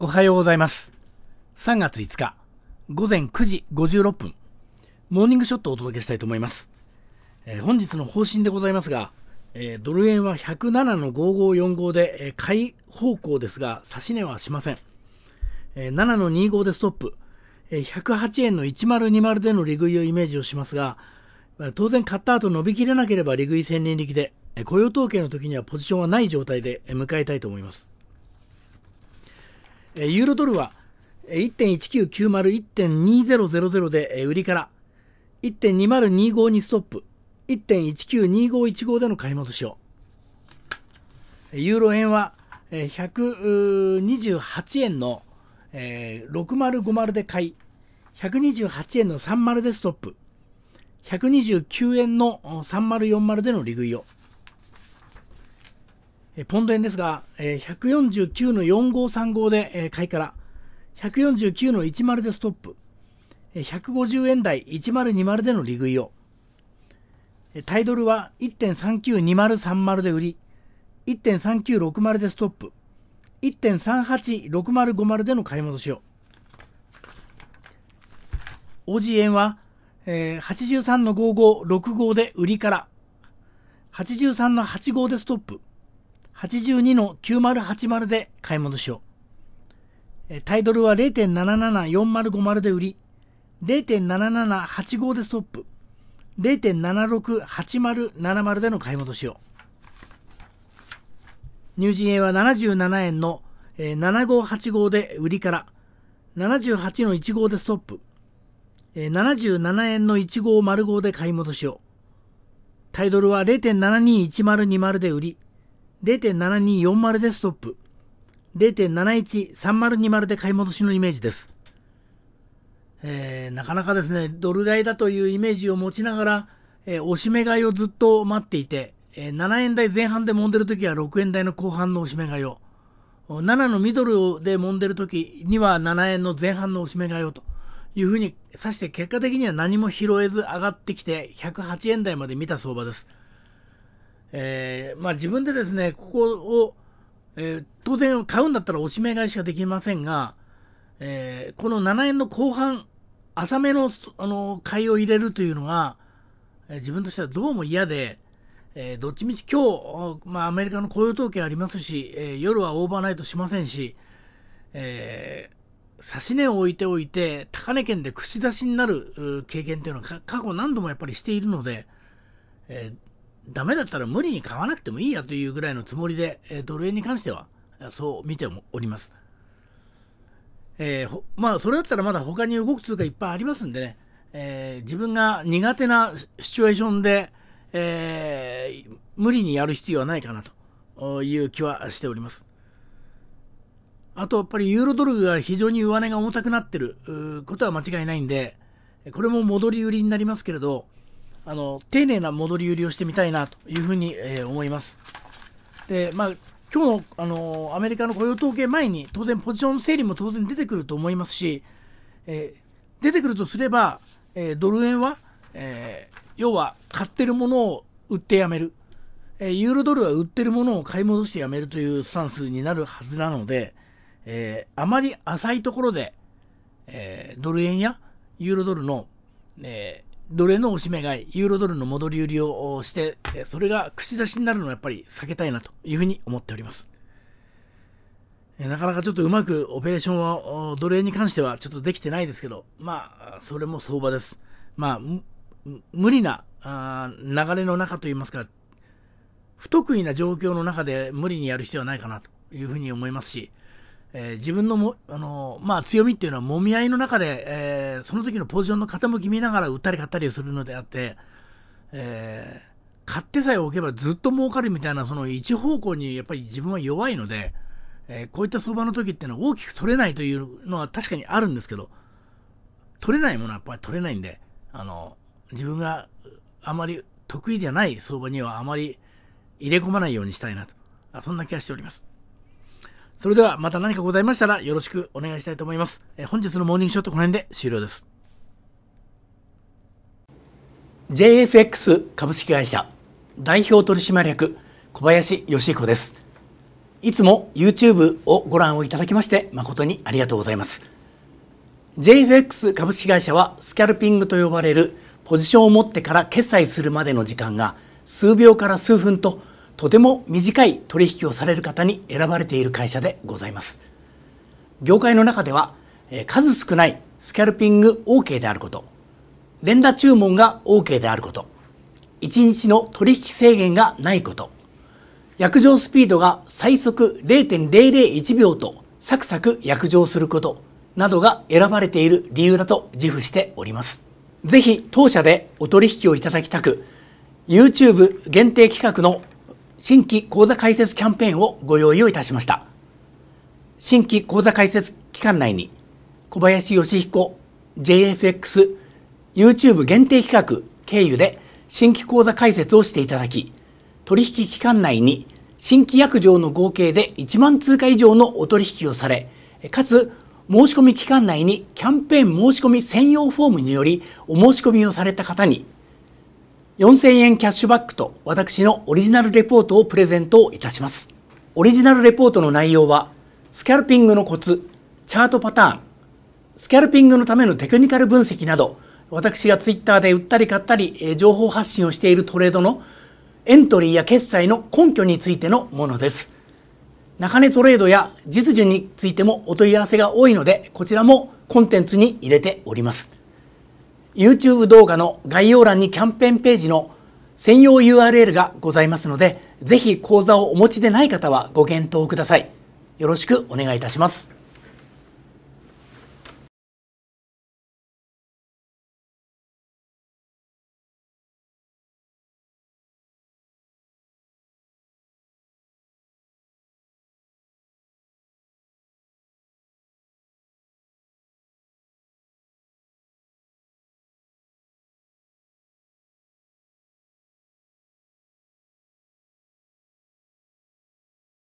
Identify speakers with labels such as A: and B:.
A: おはようございます。3月5日、午前9時56分、モーニングショットをお届けしたいと思います。えー、本日の方針でございますが、えー、ドル円は107の5545で、えー、買い方向ですが、指値はしません。えー、7の25でストップ、えー、108円の1020での利食いをイメージをしますが、当然買った後伸びきれなければ利食い千人力で、雇用統計の時にはポジションはない状態で迎えたいと思います。ユーロドルは1.1990、1.2000で売りから、1.2025にストップ、1.192515での買い戻しを。ユーロ円は128円の6050で買い、128円の30でストップ、129円の3040での利食いを。ポンド円ですが、149の4535で買いから、149の10でストップ、150円台1020での利食いを、タイドルは1.392030で売り、1.3960でストップ、1.38605 0での買い戻しを、OG 円は、83の5565で売りから、83の85でストップ、82の9080で買い戻しを。タイドルは0.77405 0で売り、0.7785でストップ、0.768070での買い戻しを。ニュージー A は77円の7585で売りから、78の15でストップ、77円の1505で買い戻しを。タイドルは0.721020で売り、0.7240でストップ。0 7 1 3 0で買い戻しのイメージです。えー、なかなかですね、ドル買いだというイメージを持ちながら、えー、押しめ買いをずっと待っていて、えー、7円台前半で揉んでるときは6円台の後半の押しめ買いを、7のミドルで揉んでるときには7円の前半の押しめ買いをというふうに指して、結果的には何も拾えず上がってきて、108円台まで見た相場です。えー、まあ、自分でですね、ここを、えー、当然買うんだったらおしめ買いしかできませんが、えー、この7円の後半、浅めのあの買いを入れるというのが、え自分としてはどうも嫌で、えどっちみち今日、まあ、アメリカの雇用統計ありますし、え夜はオーバーナイトしませんし、え指し値を置いておいて、高値圏で串出しになる経験というのは過去何度もやっぱりしているので、えダメだったら無理に買わなくてもいいやというぐらいのつもりで、えドル円に関しては、そう見ております。えー、まあ、それだったらまだ他に動く通貨いっぱいありますんでね、えー、自分が苦手なシチュエーションで、えー、無理にやる必要はないかなという気はしております。あと、やっぱりユーロドルが非常に上値が重たくなっていることは間違いないんで、これも戻り売りになりますけれど、あの、丁寧な戻り売りをしてみたいなというふうに、えー、思います。で、まあ、今日の、あのアメリカの雇用統計前に、当然ポジション整理も当然出てくると思いますし、えー、出てくるとすれば、えー、ドル円は、え要は買ってるものを売ってやめる、えユーロドルは売ってるものを買い戻してやめるというスタンスになるはずなので、えあまり浅いところで、えドル円やユーロドルの、えドルへの押し目買い、ユーロドルの戻り売りをして、それが串出しになるのはやっぱり避けたいなというふうに思っております。なかなかちょっとうまくオペレーションは、ドル円に関してはちょっとできてないですけど、まあ、それも相場です。まあ、無理なあ流れの中といいますか、不得意な状況の中で無理にやる必要はないかなというふうに思いますし、えー、自分のもあの、まあ、強みっていうのはもみ合いの中で、えー、その時のポジションの傾き見ながら打ったり勝ったりするのであって、えー、買ってさえ置けばずっと儲かるみたいなその一方向にやっぱり自分は弱いので、えこういった相場の時っていうのは大きく取れないというのは確かにあるんですけど取れないものはやっぱり取れないんであの自分があまり得意じゃない相場にはあまり入れ込まないようにしたいなとそんな気がしております。それではまた何かございましたらよろしくお願いしたいと思います。え本日のモーニングショットこの辺で終了です。JFX 株式会社代表取締役小林義彦です。いつも YouTube をご覧をいただきまして誠にありがとうございます。JFX 株式会社はスキャルピングと呼ばれるポジションを持ってから決済するまでの時間が数秒から数分ととても短い取引をされる方に選ばれている会社でございます業界の中では数少ないスキャルピング OK であること連打注文が OK であること1日の取引制限がないこと約定スピードが最速0.001秒とサクサク約定することなどが選ばれている理由だと自負しておりますぜひ当社でお取引をいただきたく YouTube 限定企画の新規講座開設キャンペーンをご用意をいたしました。新規口座開設期間内に小林義彦 JFX YouTube 限定企画経由で新規講座開設をしていただき、取引期間内に新規約定の合計で1万通貨以上のお取引をされ、かつ申し込み期間内にキャンペーン申し込み専用フォームによりお申し込みをされた方に4000円キャッシュバックと私のオリジナルレポートをプレゼントいたしますオリジナルレポートの内容はスキャルピングのコツチャートパターンスキャルピングのためのテクニカル分析など私がツイッターで売ったり買ったり情報発信をしているトレードのエントリーや決済の根拠についてのものです中根トレードや実需についてもお問い合わせが多いのでこちらもコンテンツに入れております YouTube 動画の概要欄にキャンペーンページの専用 URL がございますので、ぜひ講座をお持ちでない方はご検討ください。よろしくお願いいたします。